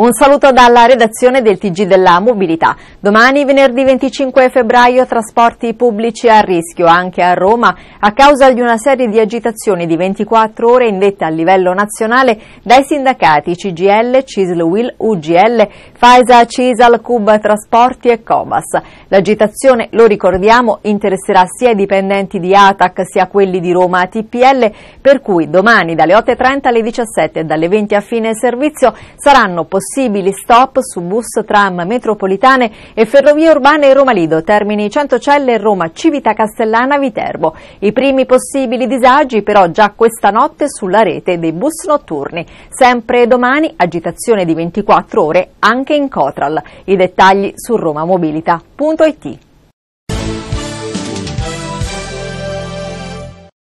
Un saluto dalla redazione del TG della Mobilità. Domani, venerdì 25 febbraio, trasporti pubblici a rischio anche a Roma a causa di una serie di agitazioni di 24 ore indette a livello nazionale dai sindacati CGL, CISL-UIL, UGL, FAESA, CISAL, CUB Trasporti e Comas. L'agitazione, lo ricordiamo, interesserà sia i dipendenti di ATAC sia quelli di Roma TPL, per cui domani dalle 8.30 alle 17 e dalle 20 a fine servizio saranno possibili possibili stop su bus, tram, metropolitane e ferrovie urbane Roma-Lido, Termini Centocelle, Roma, Civita Castellana, Viterbo. I primi possibili disagi però già questa notte sulla rete dei bus notturni. Sempre domani agitazione di 24 ore anche in Cotral. I dettagli su romamobilita.it.